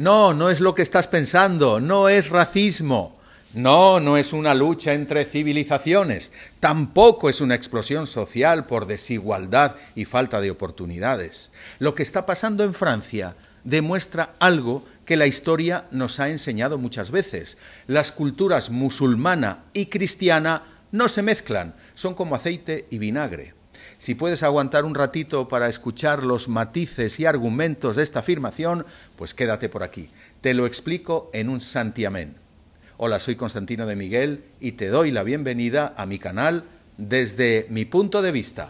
No, no es lo que estás pensando, no es racismo. No, no es una lucha entre civilizaciones, tampoco es una explosión social por desigualdad y falta de oportunidades. Lo que está pasando en Francia demuestra algo que la historia nos ha enseñado muchas veces. Las culturas musulmana y cristiana no se mezclan, son como aceite y vinagre. Si puedes aguantar un ratito para escuchar los matices y argumentos de esta afirmación, pues quédate por aquí. Te lo explico en un santiamén. Hola, soy Constantino de Miguel y te doy la bienvenida a mi canal desde mi punto de vista.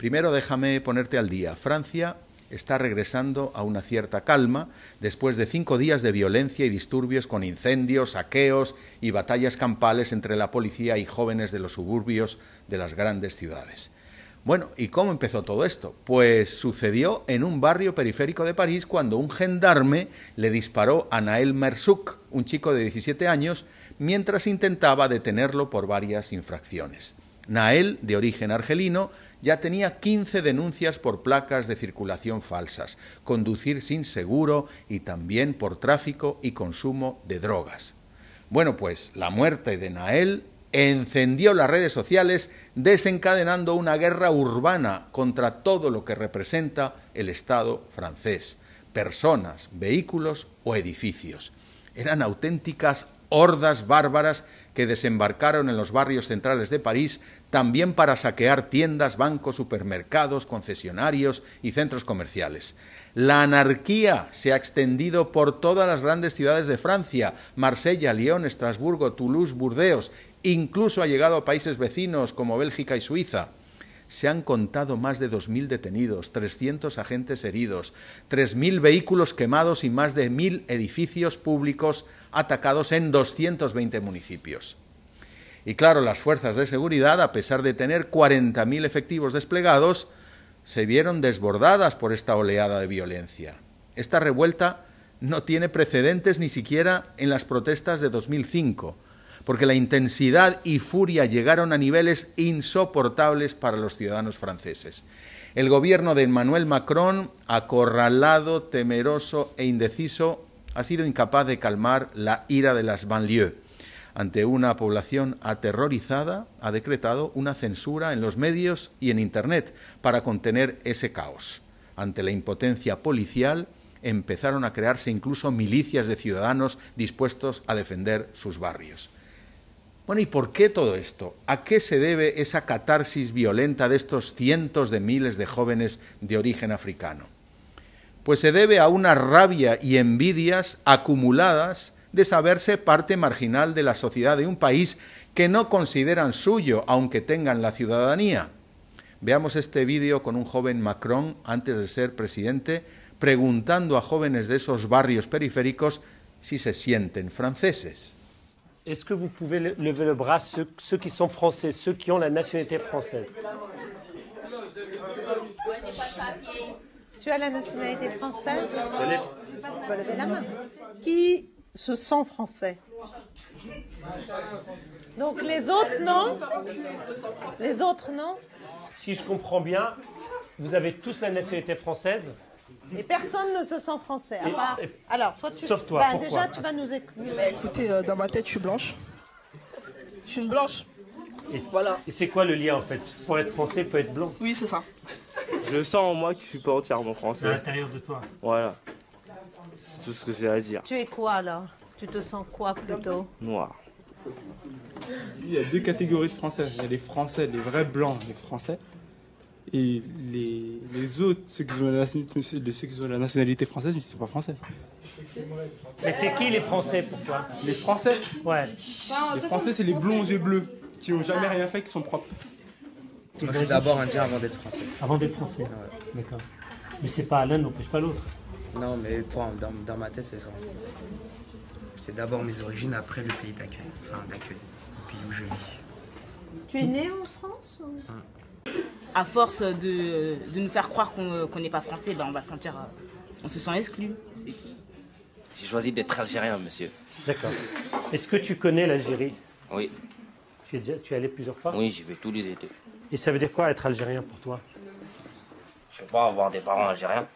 Primero déjame ponerte al día. Francia está regresando a una cierta calma después de cinco días de violencia y disturbios con incendios, saqueos y batallas campales entre la policía y jóvenes de los suburbios de las grandes ciudades. Bueno, ¿y cómo empezó todo esto? Pues sucedió en un barrio periférico de París cuando un gendarme le disparó a Nael Mersouk, un chico de 17 años, mientras intentaba detenerlo por varias infracciones. Nael, de origen argelino, ya tenía 15 denuncias por placas de circulación falsas, conducir sin seguro y también por tráfico y consumo de drogas. Bueno, pues la muerte de Nael encendió las redes sociales desencadenando una guerra urbana contra todo lo que representa el Estado francés, personas, vehículos o edificios. Eran auténticas hordas bárbaras que desembarcaron en los barrios centrales de París también para saquear tiendas, bancos, supermercados, concesionarios y centros comerciales. La anarquía se ha extendido por todas las grandes ciudades de Francia, Marsella, Lyon, Estrasburgo, Toulouse, Burdeos, incluso ha llegado a países vecinos como Bélgica y Suiza. Se han contado más de 2.000 detenidos, 300 agentes heridos, 3.000 vehículos quemados y más de 1.000 edificios públicos atacados en 220 municipios. Y claro, las fuerzas de seguridad, a pesar de tener 40.000 efectivos desplegados, se vieron desbordadas por esta oleada de violencia. Esta revuelta no tiene precedentes ni siquiera en las protestas de 2005, porque la intensidad y furia llegaron a niveles insoportables para los ciudadanos franceses. El gobierno de Emmanuel Macron, acorralado, temeroso e indeciso, ha sido incapaz de calmar la ira de las banlieues ante una población aterrorizada, ha decretado una censura en los medios y en Internet para contener ese caos. Ante la impotencia policial, empezaron a crearse incluso milicias de ciudadanos dispuestos a defender sus barrios. Bueno, ¿y por qué todo esto? ¿A qué se debe esa catarsis violenta de estos cientos de miles de jóvenes de origen africano? Pues se debe a una rabia y envidias acumuladas de saberse parte marginal de la sociedad de un país que no consideran suyo, aunque tengan la ciudadanía. Veamos este vídeo con un joven Macron, antes de ser presidente, preguntando a jóvenes de esos barrios periféricos si se sienten franceses. Est-ce que vous pouvez lever le bras ceux, qui sont français, ont la nationalité française se sent français. Donc les autres non Les autres non Si je comprends bien, vous avez tous la nationalité française et personne ne se sent français. Alors, toi, tu... Sauf toi. Bah, déjà, tu vas nous écouter. Écoutez, euh, dans ma tête, je suis blanche. Je suis une blanche. Et, voilà. Et c'est quoi le lien en fait Pour être français, peut être blanc. Oui, c'est ça. Je sens en moi que je suis pas entièrement français. À l'intérieur de toi. Voilà. C'est tout ce que j'ai à dire. Tu es quoi alors Tu te sens quoi plutôt Noir. Il y a deux catégories de Français. Il y a les Français, les vrais blancs, les Français. Et les, les autres, ceux qui, ont la, nationalité française, mais ils ne sont pas français. Mais c'est qui les Français pourquoi Les Français Ouais. Les Français, c'est les blonds aux yeux bleus, qui n'ont jamais ah. rien fait, qui sont propres. Moi, je suis d'abord indien avant d'être français. Avant d'être français, d'accord. Mais c'est pas l'un n'empêche pas l'autre. Non, mais dans, ma tête, c'est ça. C'est d'abord mes origines, après le pays d'accueil. Enfin, d'accueil. Le pays où je vis. Tu es né en France ou... Hum. À force de, nous faire croire qu'on n'est pas français, ben, on va sentir. Euh, on se sent exclu. J'ai choisi d'être algérien, monsieur. D'accord. Est-ce que tu connais l'Algérie Oui. Tu es, tu es allé plusieurs fois Oui, j'y vais tous les étés. Et ça veut dire quoi être algérien pour toi Je sais pas, avoir des parents algériens.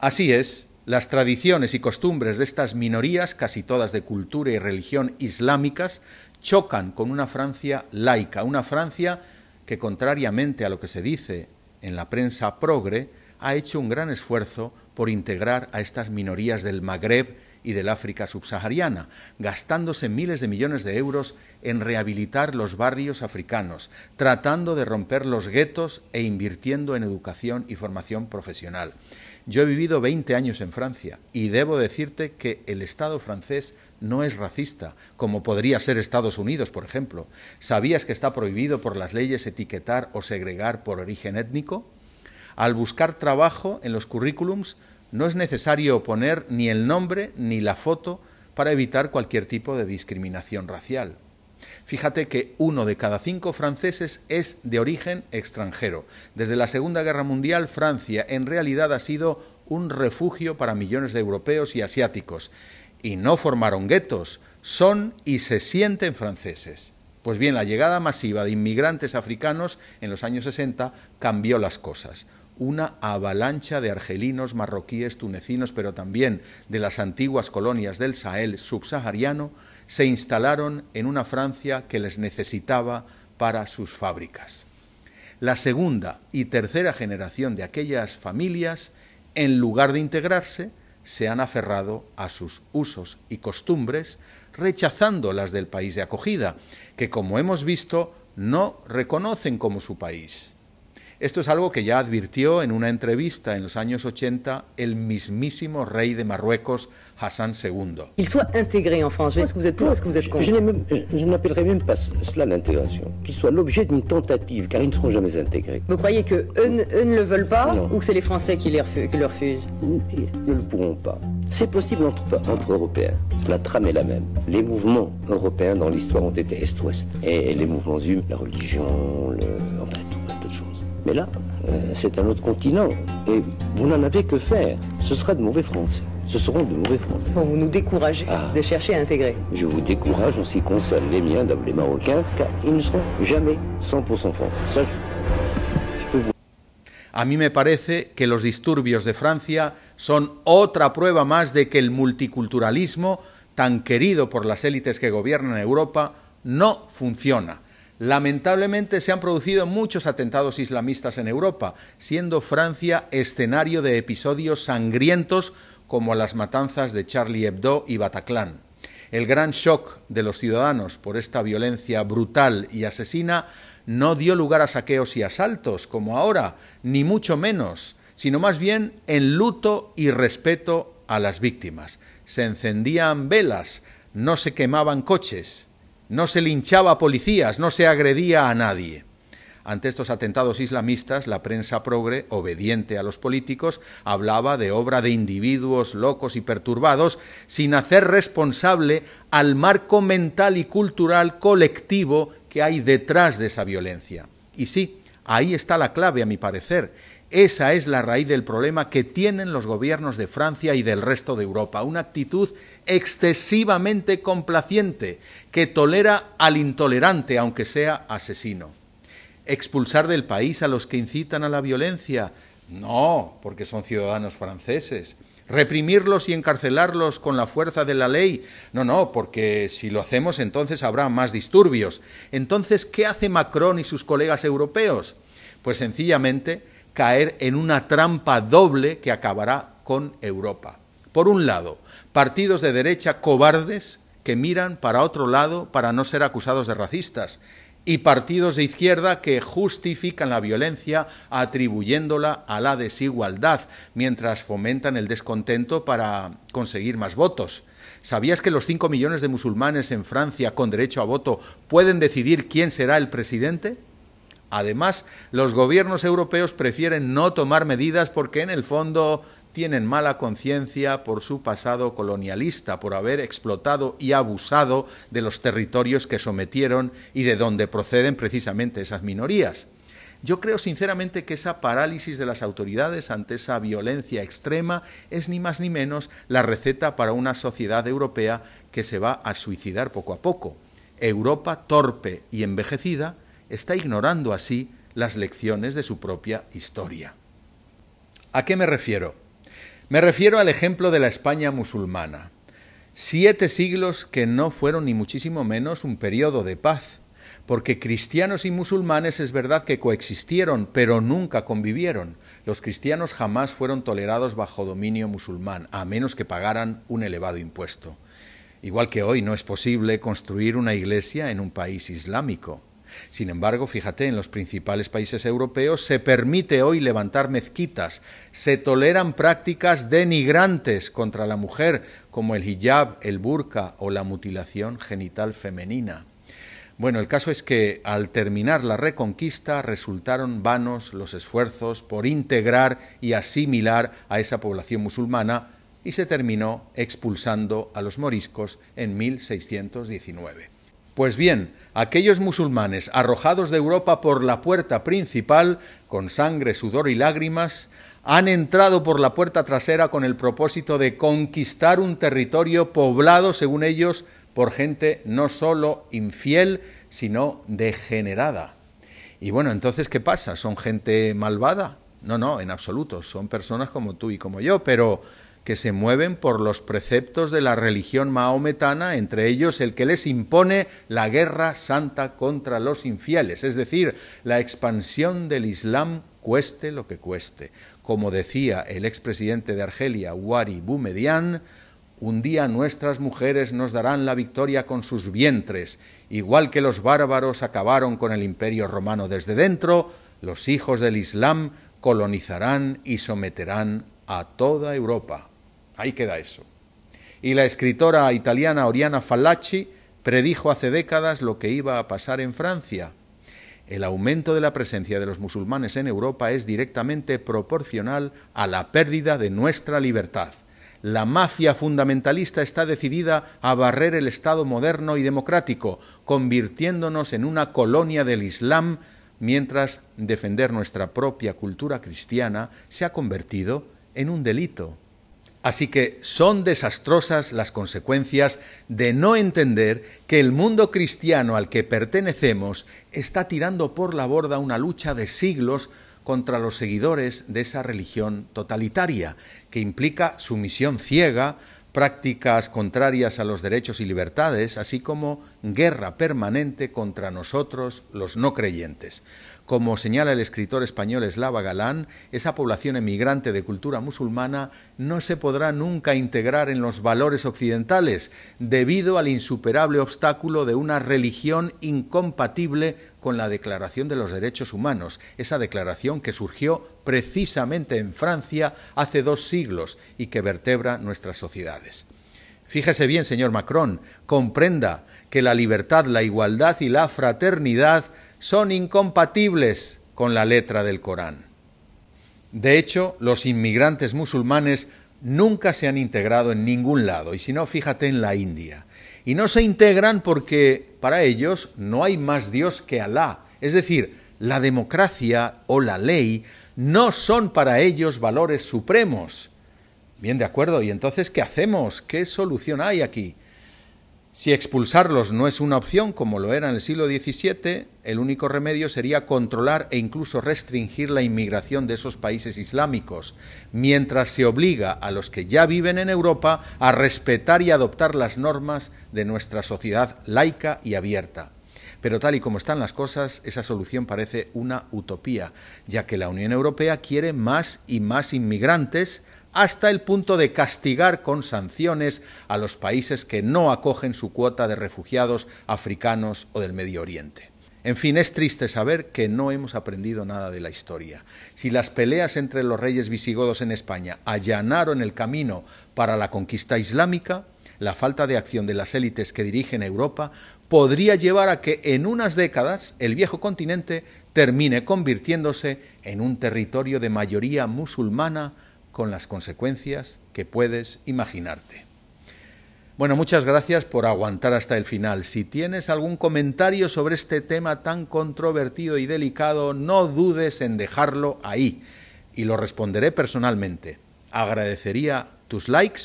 Así es, las tradiciones y costumbres de estas minorías, casi todas de cultura y religión islámicas, chocan con una Francia laica, una Francia que, contrariamente a lo que se dice en la prensa progre, ha hecho un gran esfuerzo por integrar a estas minorías del Magreb y del África subsahariana, gastándose miles de millones de euros en rehabilitar los barrios africanos, tratando de romper los guetos e invirtiendo en educación y formación profesional. Yo he vivido 20 años en Francia y debo decirte que el Estado francés no es racista, como podría ser Estados Unidos, por ejemplo. ¿Sabías que está prohibido por las leyes etiquetar o segregar por origen étnico? Al buscar trabajo en los currículums, no es necesario poner ni el nombre ni la foto para evitar cualquier tipo de discriminación racial. Fíjate que uno de cada cinco franceses es de origen extranjero. Desde la Segunda Guerra Mundial, Francia en realidad ha sido un refugio para millones de europeos y asiáticos. Y no formaron guetos, son y se sienten franceses. Pues bien, la llegada masiva de inmigrantes africanos en los años 60 cambió las cosas una avalancha de argelinos, marroquíes, tunecinos, pero también de las antiguas colonias del Sahel subsahariano, se instalaron en una Francia que les necesitaba para sus fábricas. La segunda y tercera generación de aquellas familias, en lugar de integrarse, se han aferrado a sus usos y costumbres, rechazando las del país de acogida, que como hemos visto no reconocen como su país. C'est es algo que ya advirtió en une entrevista en los años 80 el mismísimo rey de Marruecos, Hassan II. Il soit intégré en France. Est-ce que vous êtes pour, est-ce que vous êtes contre Je, n'appellerais n'appellerai même, pas cela l'intégration. Qu'il soit l'objet d'une tentative, car ils ne seront jamais intégrés. Vous croyez que eux, ne le veulent pas ou que c'est les Français qui, les refusent, qui le refusent Ils ne le pourront pas. C'est possible entre, entre Européens. La trame est la même. Les mouvements européens dans l'histoire ont été Est-Ouest. Et les mouvements humains, la religion, le mais là, euh, c'est un autre continent. Et vous n'en avez que faire. Ce sera de mauvais France. Ce seront de mauvais France. vous nous découragez ah. de chercher à intégrer. Je vous décourage aussi qu'on qui concerne les miens, les Marocains, car ils ne seront jamais 100% français. Ça, je, peux vous... A mí me parece que los disturbios de Francia son otra prueba más de que el multiculturalismo, tan querido por las élites que gobiernan Europa, no funciona. Lamentablemente se han producido muchos atentados islamistas en Europa, siendo Francia escenario de episodios sangrientos como las matanzas de Charlie Hebdo y Bataclan. El gran shock de los ciudadanos por esta violencia brutal y asesina no dio lugar a saqueos y asaltos como ahora, ni mucho menos, sino más bien en luto y respeto a las víctimas. Se encendían velas, no se quemaban coches, no se linchaba a policías, no se agredía a nadie. Ante estos atentados islamistas, la prensa progre, obediente a los políticos, hablaba de obra de individuos locos y perturbados, sin hacer responsable al marco mental y cultural colectivo que hay detrás de esa violencia. Y sí, ahí está la clave, a mi parecer. Esa es la raíz del problema que tienen los gobiernos de Francia y del resto de Europa, una actitud excesivamente complaciente que tolera al intolerante, aunque sea asesino. Expulsar del país a los que incitan a la violencia, no, porque son ciudadanos franceses. Reprimirlos y encarcelarlos con la fuerza de la ley, no, no, porque si lo hacemos entonces habrá más disturbios. Entonces, ¿qué hace Macron y sus colegas europeos? Pues sencillamente caer en una trampa doble que acabará con Europa. Por un lado, partidos de derecha cobardes que miran para otro lado para no ser acusados de racistas y partidos de izquierda que justifican la violencia atribuyéndola a la desigualdad, mientras fomentan el descontento para conseguir más votos. ¿Sabías que los 5 millones de musulmanes en Francia con derecho a voto pueden decidir quién será el presidente? Además, los gobiernos europeos prefieren no tomar medidas porque en el fondo tienen mala conciencia por su pasado colonialista, por haber explotado y abusado de los territorios que sometieron y de donde proceden precisamente esas minorías. Yo creo sinceramente que esa parálisis de las autoridades ante esa violencia extrema es ni más ni menos la receta para una sociedad europea que se va a suicidar poco a poco. Europa torpe y envejecida está ignorando así las lecciones de su propia historia. ¿A qué me refiero? Me refiero al ejemplo de la España musulmana. Siete siglos que no fueron ni muchísimo menos un periodo de paz, porque cristianos y musulmanes es verdad que coexistieron, pero nunca convivieron. Los cristianos jamás fueron tolerados bajo dominio musulmán, a menos que pagaran un elevado impuesto. Igual que hoy no es posible construir una iglesia en un país islámico. Sin embargo, fíjate, en los principales países europeos se permite hoy levantar mezquitas, se toleran prácticas denigrantes contra la mujer, como el hijab, el burka o la mutilación genital femenina. Bueno, el caso es que al terminar la reconquista resultaron vanos los esfuerzos por integrar y asimilar a esa población musulmana y se terminó expulsando a los moriscos en 1619. Pues bien, aquellos musulmanes arrojados de Europa por la puerta principal, con sangre, sudor y lágrimas, han entrado por la puerta trasera con el propósito de conquistar un territorio poblado, según ellos, por gente no solo infiel, sino degenerada. Y bueno, entonces, ¿qué pasa? ¿Son gente malvada? No, no, en absoluto. Son personas como tú y como yo, pero que se mueven por los preceptos de la religión maometana, entre ellos el que les impone la guerra santa contra los infieles, es decir, la expansión del Islam cueste lo que cueste. Como decía el expresidente de Argelia, Wari Boumedian, un día nuestras mujeres nos darán la victoria con sus vientres, igual que los bárbaros acabaron con el imperio romano desde dentro, los hijos del Islam colonizarán y someterán a toda Europa. Ahí queda eso. Y la escritora italiana Oriana Fallaci predijo hace décadas lo que iba a pasar en Francia. El aumento de la presencia de los musulmanes en Europa es directamente proporcional a la pérdida de nuestra libertad. La mafia fundamentalista está decidida a barrer el Estado moderno y democrático, convirtiéndonos en una colonia del Islam, mientras defender nuestra propia cultura cristiana se ha convertido en un delito. Así que son desastrosas las consecuencias de no entender que el mundo cristiano al que pertenecemos está tirando por la borda una lucha de siglos contra los seguidores de esa religión totalitaria, que implica sumisión ciega, prácticas contrarias a los derechos y libertades, así como guerra permanente contra nosotros los no creyentes. Como señala el escritor español Eslava Galán, esa población emigrante de cultura musulmana no se podrá nunca integrar en los valores occidentales debido al insuperable obstáculo de una religión incompatible con la Declaración de los Derechos Humanos, esa declaración que surgió precisamente en Francia hace dos siglos y que vertebra nuestras sociedades. Fíjese bien, señor Macron, comprenda que la libertad, la igualdad y la fraternidad son incompatibles con la letra del Corán. De hecho, los inmigrantes musulmanes nunca se han integrado en ningún lado, y si no, fíjate en la India. Y no se integran porque para ellos no hay más Dios que Alá. Es decir, la democracia o la ley no son para ellos valores supremos. Bien, de acuerdo, ¿y entonces qué hacemos? ¿Qué solución hay aquí? Si expulsarlos no es una opción, como lo era en el siglo XVII, el único remedio sería controlar e incluso restringir la inmigración de esos países islámicos, mientras se obliga a los que ya viven en Europa a respetar y adoptar las normas de nuestra sociedad laica y abierta. Pero tal y como están las cosas, esa solución parece una utopía, ya que la Unión Europea quiere más y más inmigrantes hasta el punto de castigar con sanciones a los países que no acogen su cuota de refugiados africanos o del Medio Oriente. En fin, es triste saber que no hemos aprendido nada de la historia. Si las peleas entre los reyes visigodos en España allanaron el camino para la conquista islámica, la falta de acción de las élites que dirigen Europa podría llevar a que en unas décadas el viejo continente termine convirtiéndose en un territorio de mayoría musulmana con las consecuencias que puedes imaginarte. Bueno, muchas gracias por aguantar hasta el final. Si tienes algún comentario sobre este tema tan controvertido y delicado, no dudes en dejarlo ahí y lo responderé personalmente. Agradecería tus likes.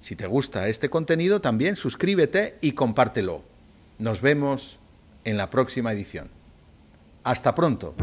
Si te gusta este contenido, también suscríbete y compártelo. Nos vemos en la próxima edición. Hasta pronto.